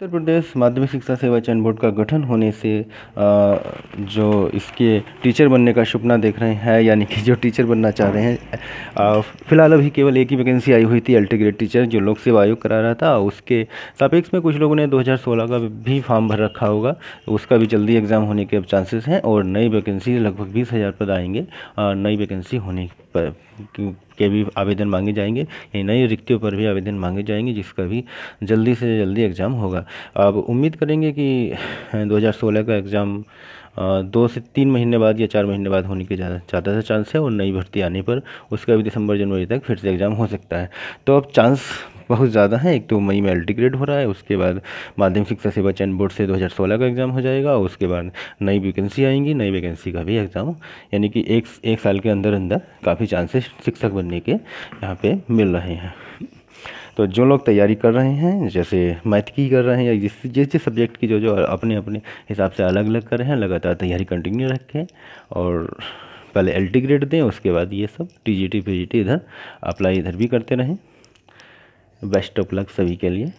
उत्तर प्रदेश माध्यमिक शिक्षा सेवा चयन बोर्ड का गठन होने से जो इसके टीचर बनने का सपना देख रहे हैं यानी कि जो टीचर बनना चाह रहे हैं फिलहाल अभी केवल एक ही वैकेंसी आई हुई थी अल्टी ग्रेड टीचर जो लोक सेवा आयोग करा रहा था उसके सापेक्ष में कुछ लोगों ने 2016 का भी फॉर्म भर रखा होगा उसका भी जल्दी एग्ज़ाम होने के अब चांसेस हैं और नई वैकेंसी लगभग बीस हज़ार पद आएंगे नई वैकेंसी होने पर के भी आवेदन मांगे जाएंगे यानी नई रिक्तियों पर भी आवेदन मांगे जाएंगे जिसका भी जल्दी से जल्दी एग्ज़ाम होगा अब उम्मीद करेंगे कि 2016 का एग्ज़ाम दो से तीन महीने बाद या चार महीने बाद होने के ज़्यादा ज़्यादा से चांस है और नई भर्ती आने पर उसका भी दिसंबर जनवरी तक फिर से एग्ज़ाम हो सकता है तो अब चांस बहुत ज़्यादा है एक तो मई में एल्टी ग्रेड हो रहा है उसके बाद माध्यमिक शिक्षा सेवा चयन बोर्ड से 2016 का एग्ज़ाम हो जाएगा और उसके बाद नई वैकेंसी आएंगी नई वैकेंसी का भी एग्ज़ाम यानी कि एक एक साल के अंदर अंदर काफ़ी चांसेस शिक्षक बनने के यहाँ पर मिल रहे हैं तो जो लोग तैयारी कर रहे हैं जैसे मैथ की कर रहे हैं या जिस जिस जिस सब्जेक्ट की जो जो अपने अपने हिसाब से अलग अलग कर रहे हैं लगातार तैयारी कंटिन्यू रखें और पहले एल्टी ग्रेड दें उसके बाद ये सब टी जी टी इधर अप्लाई इधर भी करते रहें बेस्ट ऑफ लक सभी के लिए